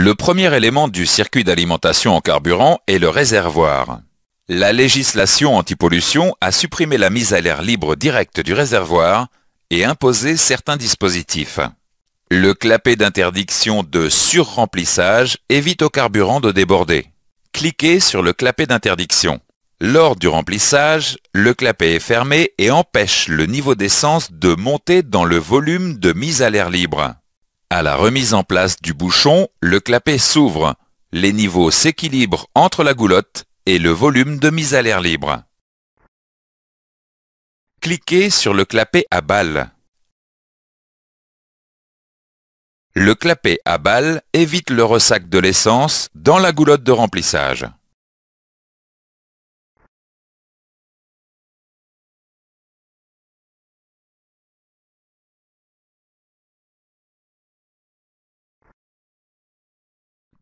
Le premier élément du circuit d'alimentation en carburant est le réservoir. La législation antipollution a supprimé la mise à l'air libre directe du réservoir et imposé certains dispositifs. Le clapet d'interdiction de surremplissage évite au carburant de déborder. Cliquez sur le clapet d'interdiction. Lors du remplissage, le clapet est fermé et empêche le niveau d'essence de monter dans le volume de mise à l'air libre. À la remise en place du bouchon, le clapet s'ouvre. Les niveaux s'équilibrent entre la goulotte et le volume de mise à l'air libre. Cliquez sur le clapet à balle. Le clapet à balle évite le ressac de l'essence dans la goulotte de remplissage.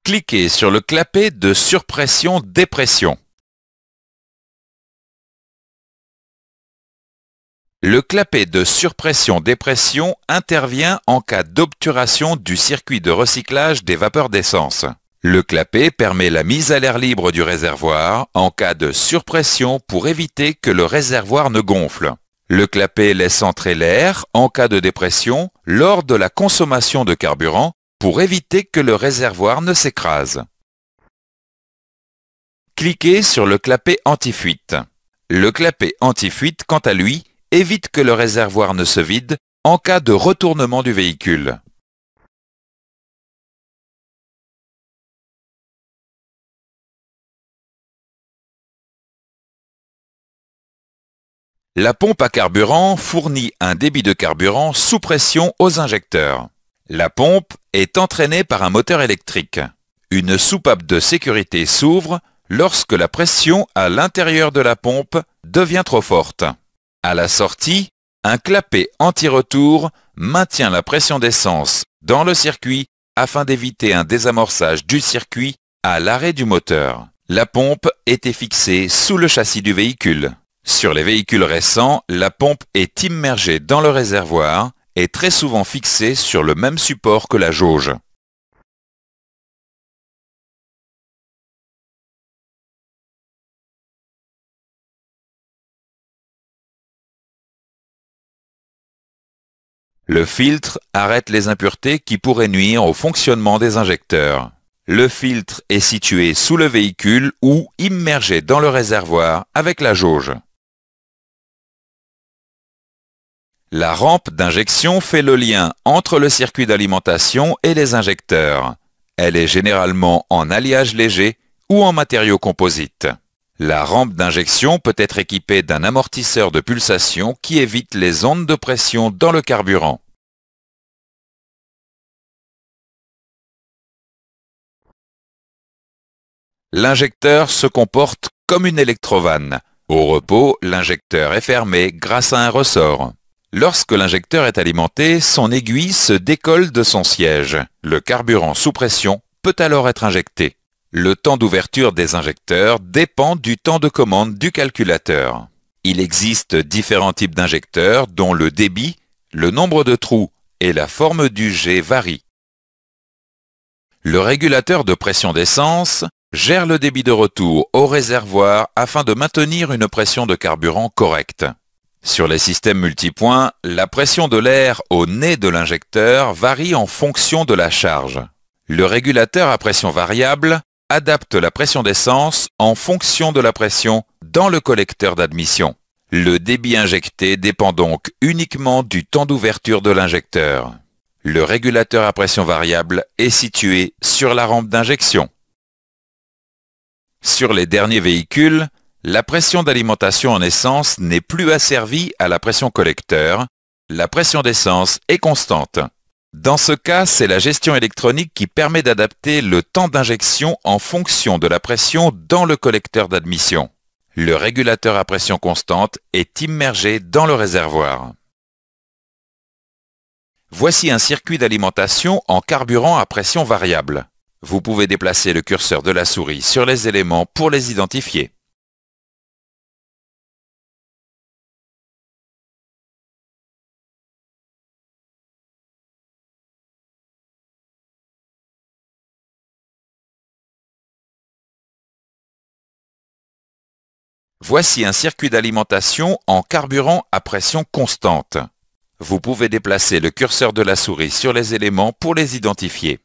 Cliquez sur le clapet de surpression-dépression. Le clapet de surpression-dépression intervient en cas d'obturation du circuit de recyclage des vapeurs d'essence. Le clapet permet la mise à l'air libre du réservoir en cas de surpression pour éviter que le réservoir ne gonfle. Le clapet laisse entrer l'air en cas de dépression lors de la consommation de carburant pour éviter que le réservoir ne s'écrase. Cliquez sur le clapet anti-fuite. Le clapet anti-fuite, quant à lui, évite que le réservoir ne se vide en cas de retournement du véhicule. La pompe à carburant fournit un débit de carburant sous pression aux injecteurs. La pompe est entraînée par un moteur électrique. Une soupape de sécurité s'ouvre lorsque la pression à l'intérieur de la pompe devient trop forte. À la sortie, un clapet anti-retour maintient la pression d'essence dans le circuit afin d'éviter un désamorçage du circuit à l'arrêt du moteur. La pompe était fixée sous le châssis du véhicule. Sur les véhicules récents, la pompe est immergée dans le réservoir est très souvent fixé sur le même support que la jauge. Le filtre arrête les impuretés qui pourraient nuire au fonctionnement des injecteurs. Le filtre est situé sous le véhicule ou immergé dans le réservoir avec la jauge. La rampe d'injection fait le lien entre le circuit d'alimentation et les injecteurs. Elle est généralement en alliage léger ou en matériau composites. La rampe d'injection peut être équipée d'un amortisseur de pulsation qui évite les ondes de pression dans le carburant. L'injecteur se comporte comme une électrovanne. Au repos, l'injecteur est fermé grâce à un ressort. Lorsque l'injecteur est alimenté, son aiguille se décolle de son siège. Le carburant sous pression peut alors être injecté. Le temps d'ouverture des injecteurs dépend du temps de commande du calculateur. Il existe différents types d'injecteurs dont le débit, le nombre de trous et la forme du jet varient. Le régulateur de pression d'essence gère le débit de retour au réservoir afin de maintenir une pression de carburant correcte. Sur les systèmes multipoints, la pression de l'air au nez de l'injecteur varie en fonction de la charge. Le régulateur à pression variable adapte la pression d'essence en fonction de la pression dans le collecteur d'admission. Le débit injecté dépend donc uniquement du temps d'ouverture de l'injecteur. Le régulateur à pression variable est situé sur la rampe d'injection. Sur les derniers véhicules, la pression d'alimentation en essence n'est plus asservie à la pression collecteur. La pression d'essence est constante. Dans ce cas, c'est la gestion électronique qui permet d'adapter le temps d'injection en fonction de la pression dans le collecteur d'admission. Le régulateur à pression constante est immergé dans le réservoir. Voici un circuit d'alimentation en carburant à pression variable. Vous pouvez déplacer le curseur de la souris sur les éléments pour les identifier. Voici un circuit d'alimentation en carburant à pression constante. Vous pouvez déplacer le curseur de la souris sur les éléments pour les identifier.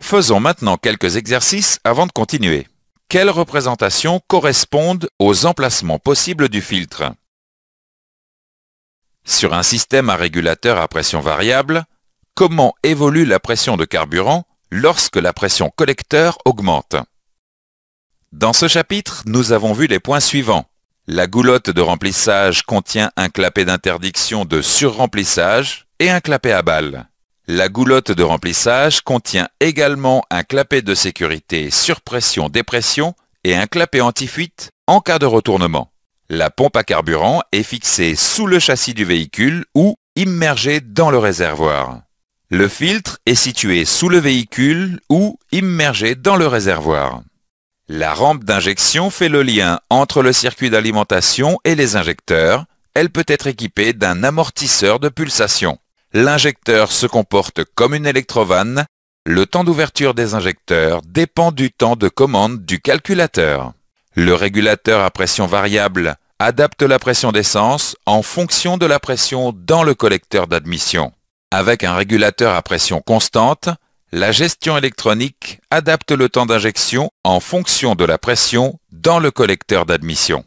Faisons maintenant quelques exercices avant de continuer. Quelles représentations correspondent aux emplacements possibles du filtre sur un système à régulateur à pression variable, comment évolue la pression de carburant lorsque la pression collecteur augmente Dans ce chapitre, nous avons vu les points suivants. La goulotte de remplissage contient un clapet d'interdiction de surremplissage et un clapet à balle. La goulotte de remplissage contient également un clapet de sécurité surpression-dépression et un clapet anti-fuite en cas de retournement. La pompe à carburant est fixée sous le châssis du véhicule ou immergée dans le réservoir. Le filtre est situé sous le véhicule ou immergé dans le réservoir. La rampe d'injection fait le lien entre le circuit d'alimentation et les injecteurs. Elle peut être équipée d'un amortisseur de pulsation. L'injecteur se comporte comme une électrovanne. Le temps d'ouverture des injecteurs dépend du temps de commande du calculateur. Le régulateur à pression variable adapte la pression d'essence en fonction de la pression dans le collecteur d'admission. Avec un régulateur à pression constante, la gestion électronique adapte le temps d'injection en fonction de la pression dans le collecteur d'admission.